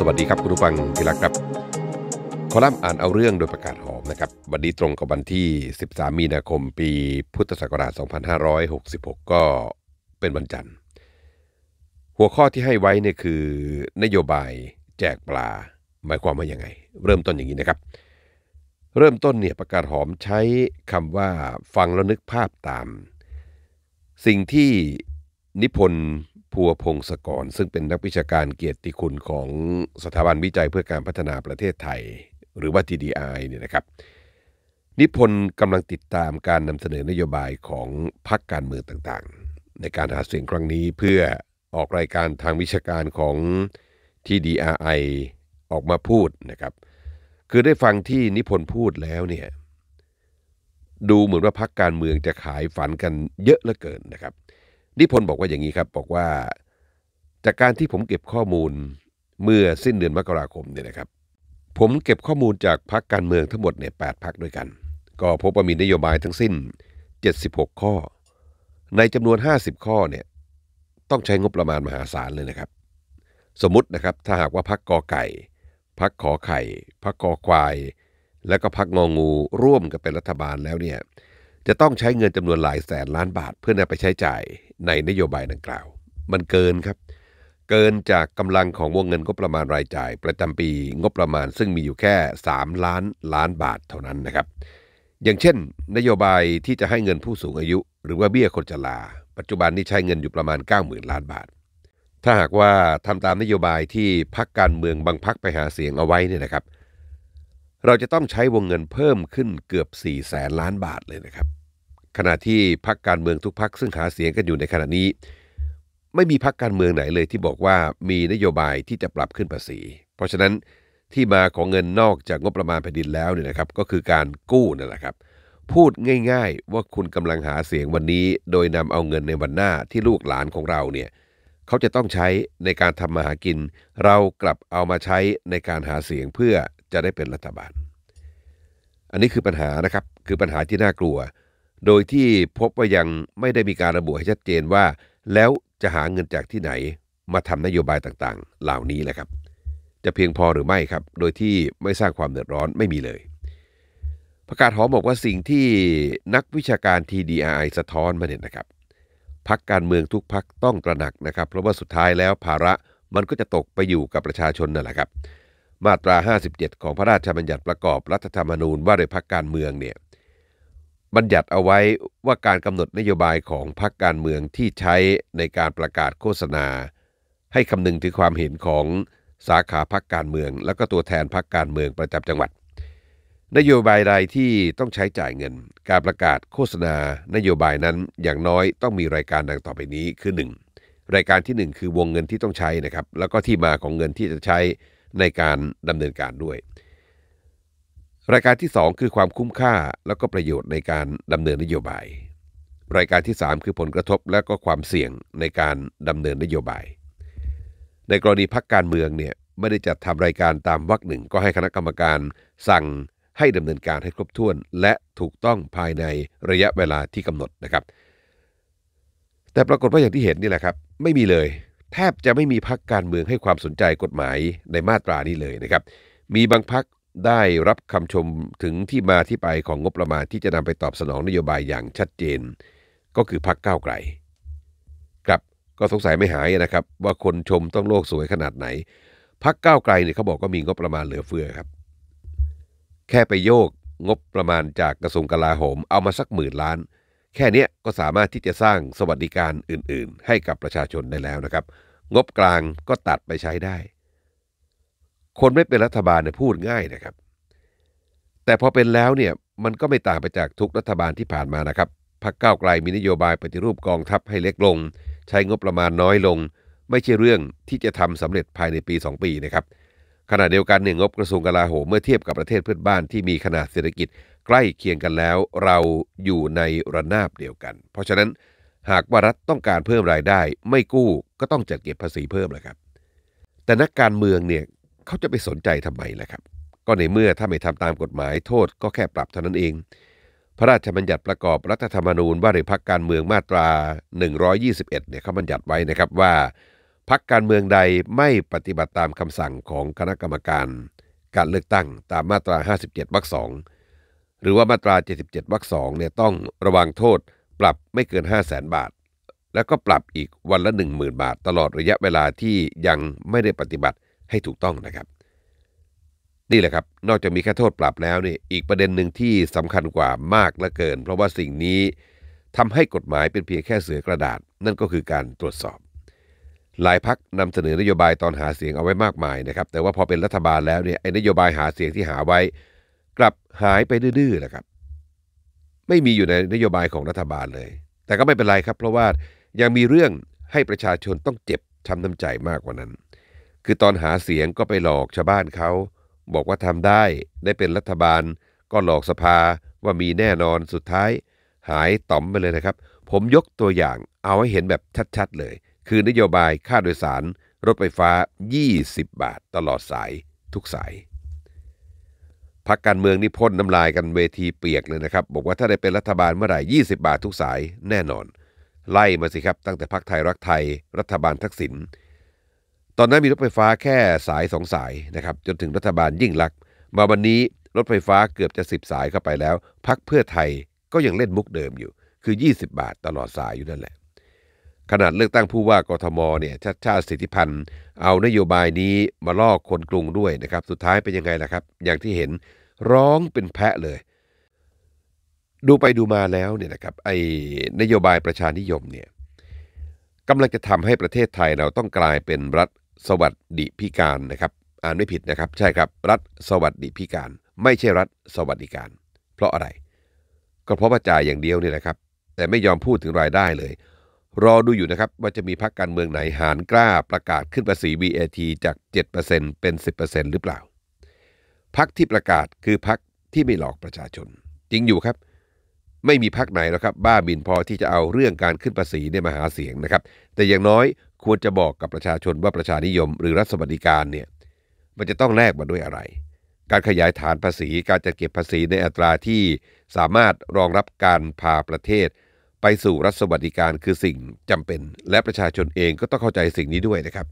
สวัสดีครับคุณผู้ฟัง ที่รักครับคอลัมน์อ่านเอาเรื่องโดยประกาศหอมนะครับวันนี้ตรงกับวันที่ 13 มีนาคมปีพุทธศักราช 2566 ก็เป็นวันจันทร์ หัวข้อที่ให้ไว้เนี่ยคือ นโยบายแจกปลาหมายความว่ายังไง เริ่มต้นอย่างนี้นะครับ เริ่มต้นเนี่ยประกาศหอมใช้คำว่า ฟังแล้วนึกภาพตาม สิ่งที่นิพนธ์พัวพงศกรซึ่งเป็นนักวิชาการเกียรติคุณของสถาบันวิจัยเพื่อการพัฒนาประเทศไทย หรือว่า TDI เนี่ยนะครับนิพนธ์กำลังติดตามการนำเสนอนโยบายของพรรคการเมืองต่างๆ ในการหาเสียงครั้งนี้เพื่อออกรายการทางวิชาการของ TDRI ออกมาพูดนะครับ คือได้ฟังที่นิพนธ์พูดแล้วเนี่ยดูเหมือนว่าพรรคการเมืองจะขายฝันกันเยอะเหลือเกินนะครับนิพนธ์บอกว่าอย่างนี้ครับบอกว่า จากการที่ผมเก็บข้อมูลเมื่อสิ้นเดือนมกราคมเนี่ยนะครับ ผมเก็บข้อมูลจากพักการเมืองทั้งหมดเนี่ยแปดพักด้วยกัน ก็พบว่ามีนโยบายทั้งสิ้น 76 ข้อ ในจำนวน 50 ข้อเนี่ยต้องใช้งบประมาณมหาศาลเลยนะครับ สมมตินะครับถ้าหากว่าพักกอไก่ พักขอไข่ พักกอควาย และก็พักงองูร่วมกันเป็นรัฐบาลแล้วเนี่ยจะต้องใช้เงินจำนวนหลายแสนล้านบาท เพื่อนำไปใช้จ่ายในนโยบายดังกล่าว มันเกินครับ เกินจากกำลังของวงเงินก็ประมาณรายจ่ายประจำปีงบประมาณ ซึ่งมีอยู่แค่ 3 ล้านล้านบาทเท่านั้นนะครับ อย่างเช่น นโยบายที่จะให้เงินผู้สูงอายุ หรือว่าเบี้ยคนชราปัจจุบันนี้ใช้เงินอยู่ประมาณ 90,000 ล้านบาท ถ้าหากว่าทำตามนโยบายที่พักการเมืองบางพักไปหาเสียงเอาไว้เนี่ยนะครับ เราจะต้องใช้วงเงินเพิ่มขึ้นเกือบ4แสนล้านบาทเลยนะครับขณะที่พักการเมืองทุกพักซึ่งหาเสียงกันอยู่ในขณะนี้ ไม่มีพักการเมืองไหนเลยที่บอกว่ามีนโยบายที่จะปรับขึ้นภาษี เพราะฉะนั้นที่มาของเงินนอกจากงบประมาณแผ่นดินแล้วเนี่ยนะครับก็คือการกู้นั่นแหละครับพูดง่าย ๆ ว่าคุณกำลังหาเสียงวันนี้ โดยนำเอาเงินในวันหน้าที่ลูกหลานของเราเนี่ยเขาจะต้องใช้ในการทำมาหากิน เรากลับเอามาใช้ในการหาเสียงเพื่อจะได้เป็นรัฐบาล อันนี้คือปัญหานะครับคือปัญหาที่น่ากลัวโดยที่พบว่ายังไม่ได้มีการระบุให้ชัดเจนว่า แล้วจะหาเงินจากที่ไหนมาทำนโยบายต่างๆ เหล่านี้แหละครับจะเพียงพอหรือไม่ครับ โดยที่ไม่สร้างความเดือดร้อนไม่มีเลย ประกาศหอมบอกว่าสิ่งที่นักวิชาการ TDI สะท้อนมาเนี่ยนะครับพักการเมืองทุกพักต้องตระหนักนะครับ เพราะว่าสุดท้ายแล้วภาระมันก็จะตกไปอยู่กับประชาชนนั่นแหละครับ มาตรา 57 ของพระราชบัญญัติประกอบรัฐธรรมนูญว่าโดยพักการเมืองเนี่ยบัญญัติเอาไว้ว่าการกำหนดนโยบายของพรรคการเมืองที่ใช้ในการประกาศโฆษณา ให้คำนึงถึงความเห็นของสาขาพรรคการเมือง และก็ตัวแทนพรรคการเมืองประจำจังหวัด นโยบายใดที่ต้องใช้จ่ายเงิน การประกาศโฆษณา นโยบายนั้นอย่างน้อยต้องมีรายการดังต่อไปนี้คือ 1. รายการที่ 1 คือวงเงินที่ต้องใช้นะครับ แล้วก็ที่มาของเงินที่จะใช้ในการดำเนินการด้วยรายการที่ 2 คือความคุ้มค่าแล้วก็ประโยชน์ในการดำเนินนโยบาย รายการที่ 3 คือผลกระทบและก็ความเสี่ยงในการดำเนินนโยบาย ในกรณีพักการเมืองเนี่ยไม่ได้จัดทำรายการตามวรรคหนึ่งก็ให้คณะกรรมการสั่งให้ดำเนินการให้ครบถ้วน และถูกต้องภายในระยะเวลาที่กำหนดนะครับ แต่ปรากฏว่าอย่างที่เห็นนี่แหละครับ ไม่มีเลย แทบจะไม่มีพักการเมืองให้ความสนใจกฎหมายในมาตรานี้เลยนะครับมีบางพักได้รับคำชมถึงที่มาที่ไปของงบประมาณที่จะนำไปตอบสนองนโยบายอย่างชัดเจน ก็คือพักก้าวไกลครับก็สงสัยไม่หายนะครับว่าคนชมต้องโลกสวยขนาดไหนพักก้าวไกลเนี่ยเขาบอกก็มีงบประมาณเหลือเฟือครับ แค่ไปโยกงบประมาณจากกระทรวงกลาโหมเอามาสักหมื่นล้าน แค่นี้ก็สามารถที่จะสร้างสวัสดิการอื่นๆ ให้กับประชาชนได้แล้วนะครับ งบกลางก็ตัดไปใช้ได้คนไม่เป็นรัฐบาลเนี่ยพูดง่ายนะครับ แต่พอเป็นแล้วเนี่ยมันก็ไม่ต่างไปจากทุกรัฐบาลที่ผ่านมานะครับพรรคก้าวไกลมีนโยบายปฏิรูปกองทัพให้เล็กลง ใช้งบประมาณน้อยลง ไม่ใช่เรื่องที่จะทำสำเร็จภายในปี 2 ปีนะครับ ขณะเดียวกันเนี่ยงบกระทรวงกลาโหมเมื่อเทียบกับประเทศเพื่อนบ้านที่มีขนาดเศรษฐกิจใกล้เคียงกันแล้ว เราอยู่ในระนาบเดียวกัน เพราะฉะนั้นหากว่ารัฐต้องการเพิ่มรายได้ ไม่กู้ก็ต้องจัดเก็บภาษีเพิ่มแหละครับ แต่นักการเมืองเนี่ยเขาจะไปสนใจทำไมล่ะครับ ก็ในเมื่อถ้าไม่ทำตามกฎหมายโทษก็แค่ปรับเท่านั้นเอง พระราชบัญญัติประกอบรัฐธรรมนูญว่าด้วยพักการเมืองมาตรา 121 เนี่ยเขาบัญญัติไว้นะครับว่าพักการเมืองใดไม่ปฏิบัติตามคำสั่งของคณะกรรมการ การเลือกตั้งตามมาตรา 57 วรรคสอง หรือว่ามาตรา 77 วรรคสองเนี่ยต้องระวังโทษปรับไม่เกิน 5 0 0แสนบาท แล้วก็ปรับอีกวันละ 10,000 บาทตลอดระยะเวลาที่ยังไม่ได้ปฏิบัติให้ถูกต้องนะครับนี่แหละครับนอกจากมีแค่โทษปรับแล้วเนี่ยอีกประเด็นหนึ่งที่สำคัญกว่ามากและเกิน เพราะว่าสิ่งนี้ทำให้กฎหมายเป็นเพียงแค่เสือกระดาษ นั่นก็คือการตรวจสอบ หลายพักนำเสนอนโยบายตอนหาเสียงเอาไว้มากมาย นะครับ แต่ว่าพอเป็นรัฐบาลแล้วเนี่ยไอ้นโยบายหาเสียงที่หาไว้ กลับหายไปดื้อๆนะครับ ไม่มีอยู่ในนโยบายของรัฐบาลเลย แต่ก็ไม่เป็นไรครับ เพราะว่ายังมีเรื่องให้ประชาชนต้องเจ็บช้ำน้ำใจมากกว่านั้นคือตอนหาเสียงก็ไปหลอกชาวบ้านเขา บอกว่าทำได้ได้เป็นรัฐบาล ก็หลอกสภาว่ามีแน่นอนสุดท้าย หายต่อมไปเลยนะครับ ผมยกตัวอย่างเอาให้เห็นแบบชัดๆเลย คือนโยบายค่าโดยสาร รถไฟฟ้า 20 บาท ตลอดสายทุกสายพักการเมืองนี่พ่นน้ำลายกันเวทีเปียกเลยนะครับ บอกว่าถ้าได้เป็นรัฐบาลเมื่อไหร่20 บาททุกสายแน่นอน ไล่มาสิครับตั้งแต่พักไทยรักไทยรัฐบาลทักษิณตอนนั้นมีรถไฟฟ้าแค่สายสองสายนะครับ จนถึงรัฐบาลยิ่งลักษณ์มาวันนี้รถไฟฟ้าเกือบจะสิบสายเข้าไปแล้ว พักเพื่อไทยก็ยังเล่นมุกเดิมอยู่คือ 20 บาทตลอดสายอยู่นั่นแหละ ขนาดเลือกตั้งผู้ว่ากทมเนี่ยชาติชาติสิทธิพันธ์เอานโยบายนี้มาลอกคนกรุงด้วยนะครับสุดท้ายเป็นยังไงล่ะครับ อย่างที่เห็นร้องเป็นแพะเลย ดูไปดูมาแล้วเนี่ยนะครับไอ้นโยบายประชานิยมเนี่ยกำลังจะทำให้ประเทศไทยเราต้องกลายเป็นรัฐสวัสดิพิการนะครับอ่านไม่ผิดนะครับ ใช่ครับ รัฐสวัสดิพิการ ไม่ใช่รัฐสวัสดิการ เพราะอะไร ก็เพราะว่าจ่ายอย่างเดียวนี่แหละครับ แต่ไม่ยอมพูดถึงรายได้เลย รอดูอยู่นะครับว่าจะมีพรรคการเมืองไหน หานกล้าประกาศขึ้นภาษี VAT จาก 7%เป็น 10%หรือเปล่าพรรคที่ประกาศคือพรรคที่ไม่หลอกประชาชน จริงอยู่ครับ ไม่มีพรรคไหนแล้วครับบ้าบินพอที่จะเอาเรื่องการขึ้นภาษีเนี่ยมาหาเสียงนะครับ แต่อย่างน้อยควรจะบอกกับประชาชนว่าประชานิยม หรือรัฐสวัสดิการเนี่ยมันจะต้องแลกมาด้วยอะไร การขยายฐานภาษีการจัดเก็บภาษีในอัตราที่สามารถรองรับการพาประเทศ ไปสู่รัฐสวัสดิการคือสิ่งจำเป็น และประชาชนเองก็ต้องเข้าใจสิ่งนี้ด้วยนะครับ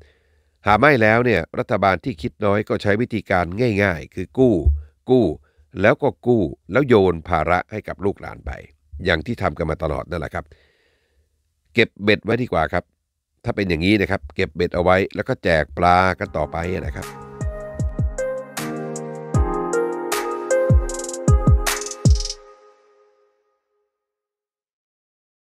หาไม่แล้วเนี่ยรัฐบาลที่คิดน้อยก็ใช้วิธีการง่าย ๆ คือกู้ กู้ แล้วก็กู้ แล้วโยนภาระให้กับลูกหลานไป อย่างที่ทำกันมาตลอดนั่นแหละครับ เก็บเบ็ดไว้ดีกว่าครับถ้าเป็นอย่างนี้นะครับ เก็บเบ็ดเอาไว้ แล้วก็แจกปลากันต่อไปนะครับ